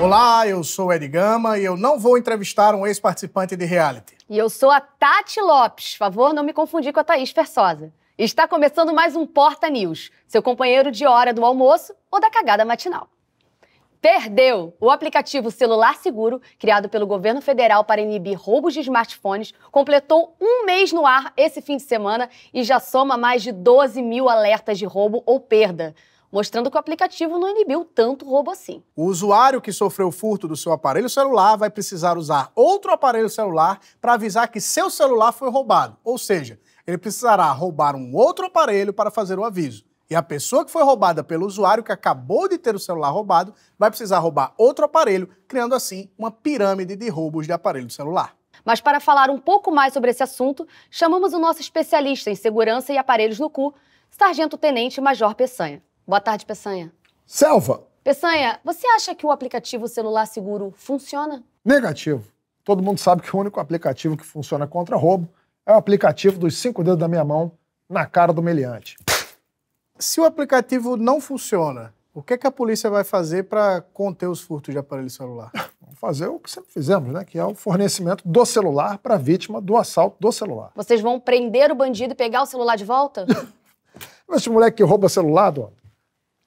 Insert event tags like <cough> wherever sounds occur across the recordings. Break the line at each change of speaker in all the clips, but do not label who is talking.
Olá, eu sou Edi Gama e eu não vou entrevistar um ex-participante de reality.
E eu sou a Tati Lopes. Favor, não me confundir com a Thaís Persosa. Está começando mais um Porta News, seu companheiro de hora do almoço ou da cagada matinal. Perdeu! O aplicativo Celular Seguro, criado pelo governo federal para inibir roubos de smartphones, completou um mês no ar esse fim de semana e já soma mais de 12 mil alertas de roubo ou perda mostrando que o aplicativo não inibiu tanto roubo assim.
O usuário que sofreu furto do seu aparelho celular vai precisar usar outro aparelho celular para avisar que seu celular foi roubado, ou seja, ele precisará roubar um outro aparelho para fazer o aviso. E a pessoa que foi roubada pelo usuário que acabou de ter o celular roubado vai precisar roubar outro aparelho, criando assim uma pirâmide de roubos de aparelho celular.
Mas para falar um pouco mais sobre esse assunto, chamamos o nosso especialista em segurança e aparelhos no cu, Sargento Tenente Major Peçanha. Boa tarde, Peçanha. Selva! Peçanha, você acha que o aplicativo celular seguro funciona?
Negativo. Todo mundo sabe que o único aplicativo que funciona contra roubo é o aplicativo dos cinco dedos da minha mão na cara do meliante. Se o aplicativo
não funciona, o que, é que a polícia vai fazer para conter os furtos de aparelho celular? <laughs>
Vamos fazer o que sempre fizemos, né? Que é o fornecimento do celular para a vítima do assalto do celular.
Vocês vão prender o bandido e pegar o celular de volta? <laughs>
Esse moleque que rouba celular, dono,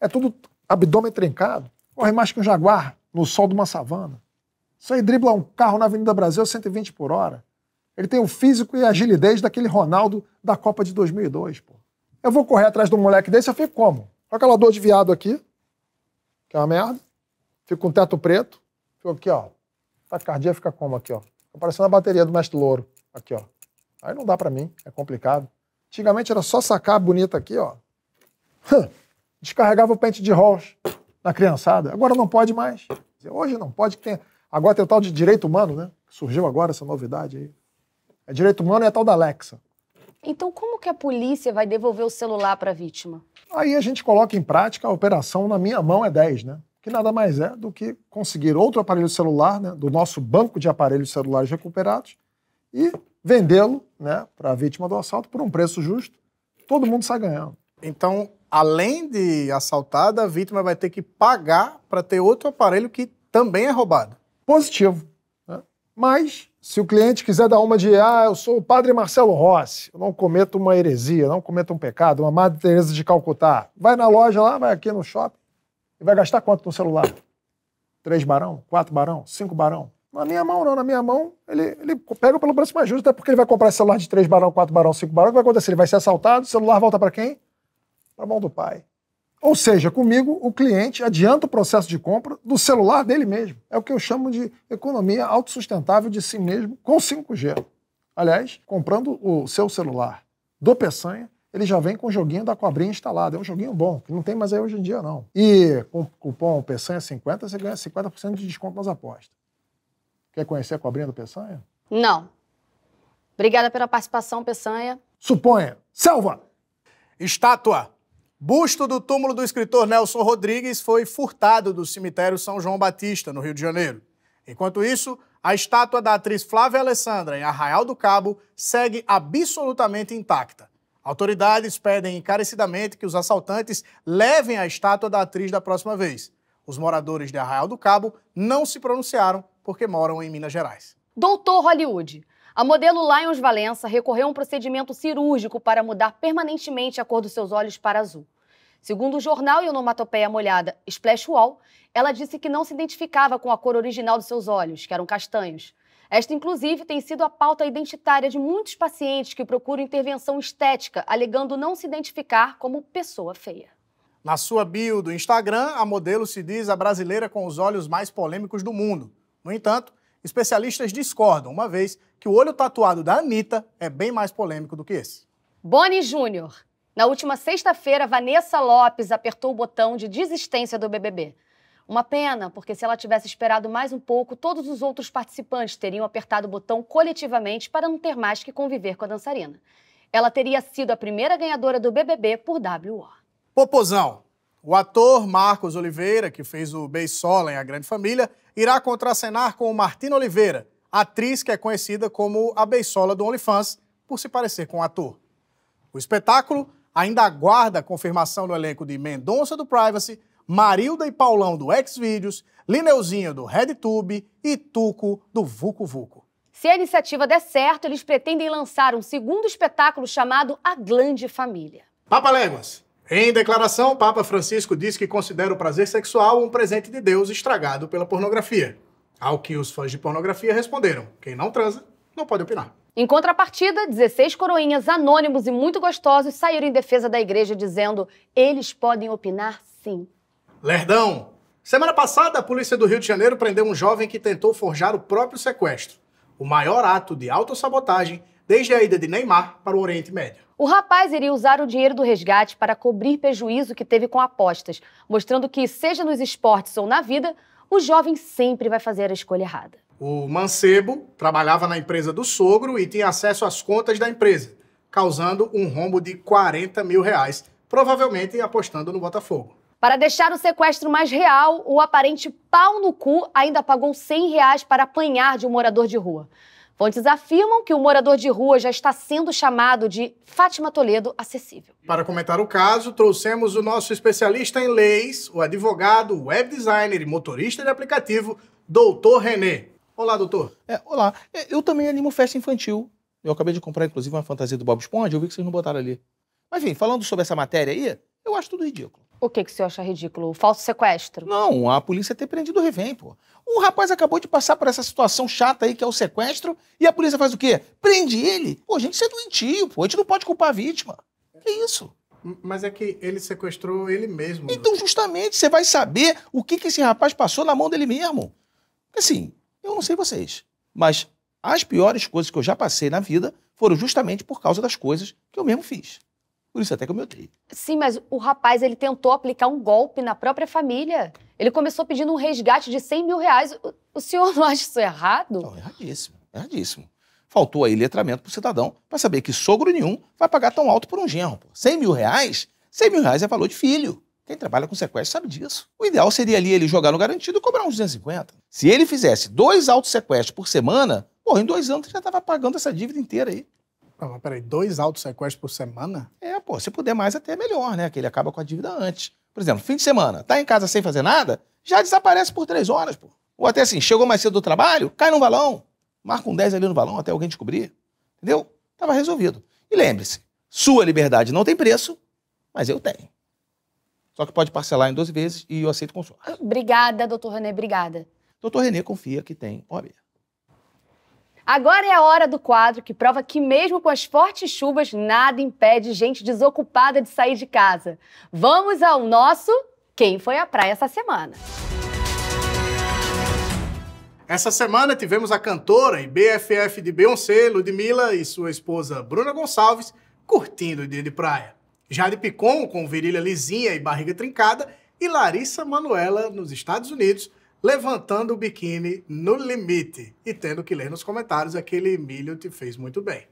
é tudo abdômen trencado. Corre mais que um jaguar no sol de uma savana. Isso aí dribla um carro na Avenida Brasil a 120 por hora. Ele tem o físico e a agilidez daquele Ronaldo da Copa de 2002, pô. Eu vou correr atrás de um moleque desse, eu fico como? Com aquela dor de viado aqui, que é uma merda. Fico com teto preto. Fico aqui, ó. Tacardia fica como aqui, ó. Fica parecendo a bateria do Mestre Louro. Aqui, ó. Aí não dá para mim, é complicado. Antigamente era só sacar a bonita aqui, ó descarregava o pente de Rolls na criançada. Agora não pode mais. Hoje não pode. Que tem... Agora tem o tal de direito humano, né? Surgiu agora essa novidade aí. É direito humano e é tal da
Alexa. Então, como que a polícia vai devolver o celular para a vítima? Aí a gente coloca
em prática a operação Na Minha Mão é 10, né? Que nada mais é do que conseguir outro aparelho celular, né? Do nosso banco de aparelhos celulares recuperados e vendê-lo, né? Para a vítima do assalto por um preço justo. Todo mundo sai ganhando. Então, além
de assaltada, a vítima vai ter que pagar para ter outro aparelho que também é roubado.
Positivo. Né? Mas, se o cliente quiser dar uma de, ah, eu sou o padre Marcelo Rossi, eu não cometo uma heresia, não cometo um pecado, uma Madre Teresa de Calcutá, vai na loja lá, vai aqui no shopping e vai gastar quanto no celular? Três barão? Quatro barão? Cinco barão? Na minha mão, não. Na minha mão, ele, ele pega pelo preço mais justo, até porque ele vai comprar esse celular de três barão, quatro barão, cinco barão. O que vai acontecer? Ele vai ser assaltado, o celular volta para quem? para a mão do pai. Ou seja, comigo, o cliente adianta o processo de compra do celular dele mesmo. É o que eu chamo de economia autossustentável de si mesmo com 5G. Aliás, comprando o seu celular do Peçanha, ele já vem com o joguinho da cobrinha instalado. É um joguinho bom, que não tem mais aí hoje em dia, não. E com o cupom Peçanha50, você ganha 50% de desconto nas apostas. Quer conhecer a cobrinha do Peçanha?
Não. Obrigada pela participação, Peçanha.
Suponha. Selva! Estátua! Busto do túmulo do escritor Nelson Rodrigues foi furtado do cemitério São João Batista, no Rio de Janeiro. Enquanto isso, a estátua da atriz Flávia Alessandra, em Arraial do Cabo, segue absolutamente intacta. Autoridades pedem encarecidamente que os assaltantes levem a estátua da atriz da próxima vez. Os moradores de Arraial do Cabo não se pronunciaram porque moram em Minas Gerais.
Doutor Hollywood, a modelo Lions Valença recorreu a um procedimento cirúrgico para mudar permanentemente a cor dos seus olhos para azul. Segundo o jornal e onomatopeia molhada Splash Wall, ela disse que não se identificava com a cor original dos seus olhos, que eram castanhos. Esta, inclusive, tem sido a pauta identitária de muitos pacientes que procuram intervenção estética, alegando não se identificar como pessoa feia.
Na sua bio do Instagram, a modelo se diz a brasileira com os olhos mais polêmicos do mundo. No entanto, Especialistas discordam, uma vez que o olho tatuado da Anitta é bem mais
polêmico do que esse. Boni Júnior. Na última sexta-feira, Vanessa Lopes apertou o botão de desistência do BBB. Uma pena, porque se ela tivesse esperado mais um pouco, todos os outros participantes teriam apertado o botão coletivamente para não ter mais que conviver com a dançarina. Ela teria sido a primeira ganhadora do BBB por WO.
Popozão, o ator Marcos Oliveira, que fez o Beisola em A Grande Família, irá contracenar com Martina Oliveira, atriz que é conhecida como a Beisola do OnlyFans, por se parecer com o ator. O espetáculo ainda aguarda a confirmação do elenco de Mendonça do Privacy, Marilda e Paulão do Xvideos, Lineuzinho do RedTube e Tuco do Vucu Vucu.
Se a iniciativa der certo, eles pretendem lançar um segundo espetáculo chamado A Grande Família.
Papaléguas, em declaração, Papa Francisco diz que considera o prazer sexual um presente de Deus estragado pela pornografia. Ao que os fãs de pornografia responderam: quem não transa, não pode opinar.
Em contrapartida, 16 coroinhas anônimos e muito gostosos saíram em defesa da igreja dizendo: eles podem opinar sim.
Lerdão! Semana passada, a polícia do Rio de Janeiro prendeu um jovem que tentou forjar o próprio sequestro o maior ato de autossabotagem desde a ida de Neymar para o Oriente Médio.
O rapaz iria usar o dinheiro do resgate para cobrir prejuízo que teve com apostas, mostrando que, seja nos esportes ou na vida, o jovem sempre vai fazer a escolha errada.
O mancebo trabalhava na empresa do sogro e tinha acesso às contas da empresa, causando um rombo de 40 mil reais, provavelmente apostando no Botafogo.
Para deixar o sequestro mais real, o aparente pau no cu ainda pagou 100 reais para apanhar de um morador de rua. Fontes afirmam que o morador de rua já está sendo chamado de Fátima Toledo acessível.
Para comentar o caso, trouxemos o nosso especialista em leis, o advogado, web designer e motorista de aplicativo, doutor
Renê. Olá, doutor. É, olá. É, eu também animo festa infantil. Eu acabei de comprar, inclusive, uma fantasia do Bob Esponja. Eu vi que vocês não botaram ali. Mas, enfim, falando sobre essa matéria aí,
eu acho tudo ridículo. O que, que o senhor acha ridículo? O falso sequestro? Não, a
polícia ter prendido o refém, pô.
O rapaz acabou de
passar por essa situação chata aí que é o sequestro e a polícia faz o quê? Prende ele? Pô, gente, é doentio, pô. A gente não pode culpar a vítima. Que isso? Mas é que ele sequestrou ele mesmo. Então, justamente, você vai saber o que, que esse rapaz passou na mão dele mesmo. Assim, eu não sei vocês, mas as piores coisas que eu já passei na vida foram justamente por causa das coisas que eu mesmo fiz. Por isso até que eu me odeio.
Sim, mas o rapaz, ele tentou aplicar um golpe na própria família. Ele começou pedindo um resgate de 100 mil reais. O, senhor não acha isso errado? Não, erradíssimo,
erradíssimo. Faltou aí letramento pro cidadão para saber que sogro nenhum vai pagar tão alto por um genro. Pô. 100 mil reais? 100 mil reais é valor de filho. Quem trabalha com sequestro sabe disso. O ideal seria ali ele jogar no garantido e cobrar uns 250. Se ele fizesse dois autos sequestros por semana, Porra, em dois anos ele já estava pagando essa dívida inteira aí mas peraí, dois autos sequestros por semana? É, pô, se puder mais até é melhor, né? Que ele acaba com a dívida antes. Por exemplo, fim de semana, tá em casa sem fazer nada, já desaparece por três horas, pô. Ou até assim, chegou mais cedo do trabalho, cai num valão, marca um 10 ali no valão até alguém descobrir. Entendeu? Tava resolvido. E lembre-se, sua liberdade não tem preço, mas eu tenho. Só que pode parcelar em 12 vezes e eu aceito consórcio.
Obrigada, doutor Renê, obrigada.
Doutor Renê confia que tem OAB.
Agora é a hora do quadro que prova que, mesmo com as fortes chuvas, nada impede gente desocupada de sair de casa. Vamos ao nosso Quem Foi à Praia essa semana?
Essa semana tivemos a cantora e BFF de Beyoncé, Ludmilla, e sua esposa Bruna Gonçalves curtindo o dia de praia. Jade Picon, com virilha lisinha e barriga trincada, e Larissa Manuela, nos Estados Unidos, levantando o biquíni no limite e tendo que ler nos comentários aquele milho te fez muito bem.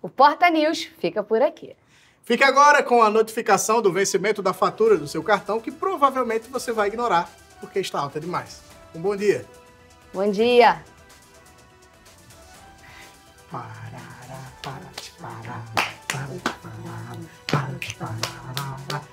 O Porta News fica por aqui. Fique agora com a notificação do vencimento da fatura do seu cartão, que provavelmente você vai ignorar, porque está alta demais. Um bom dia.
Bom dia. Parará,